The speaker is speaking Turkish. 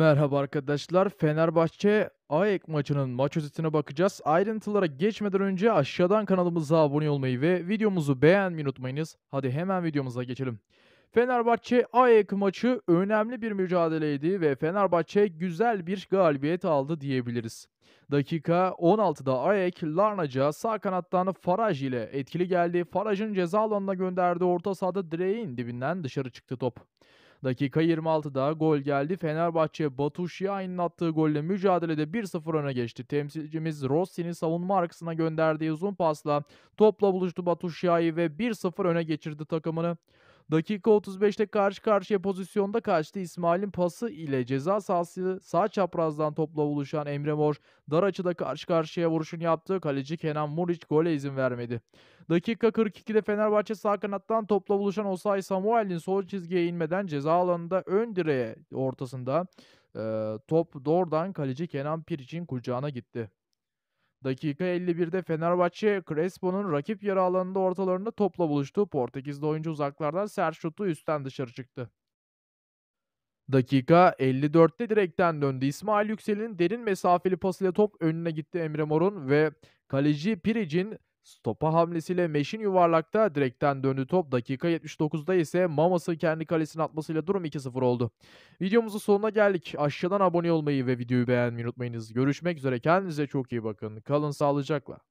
Merhaba arkadaşlar. Fenerbahçe AEK maçının maç özetine bakacağız. Ayrıntılara geçmeden önce aşağıdan kanalımıza abone olmayı ve videomuzu beğenmeyi unutmayınız. Hadi hemen videomuza geçelim. Fenerbahçe AEK maçı önemli bir mücadeleydi ve Fenerbahçe güzel bir galibiyet aldı diyebiliriz. Dakika 16'da AEK Larnaca sağ kanattan Faraj ile etkili geldi. Faraj'ın ceza alanına gönderdiği orta sahada direğin dibinden dışarı çıktı top. Dakika 26'da gol geldi. Fenerbahçe Batuşyayn'ın attığı golle mücadelede 1-0 öne geçti. Temsilcimiz Rossi'nin savunma arkasına gönderdiği uzun pasla topla buluştu Batuşyay ve 1-0 öne geçirdi takımını. Dakika 35'te karşı karşıya pozisyonda kaçtı. İsmail'in pası ile ceza sahası sağ çaprazdan topla buluşan Emre Mor dar açıda karşı karşıya vuruşun yaptığı Kaleci Kenan Muriç gole izin vermedi. Dakika 42'de Fenerbahçe sağ kanattan topla buluşan Osay Samuel'in sol çizgiye inmeden ceza alanında ön direğe ortasında e, top doğrudan kaleci Kenan Pirç'in kucağına gitti. Dakika 51'de Fenerbahçe Crespo'nun rakip yarı alanında ortalarında topla buluştu. Portekizli oyuncu uzaklardan sert şutu üstten dışarı çıktı. Dakika 54'te direkten döndü. İsmail Yüksel'in derin mesafeli pasıyla top önüne gitti Emre Mor'un ve kaleci Piric'in Stopa hamlesiyle Meşin yuvarlakta direkten döndü top. Dakika 79'da ise Mamas'ın kendi kalesine atmasıyla durum 2-0 oldu. Videomuzun sonuna geldik. Aşağıdan abone olmayı ve videoyu beğenmeyi unutmayınız. Görüşmek üzere. Kendinize çok iyi bakın. Kalın sağlıcakla.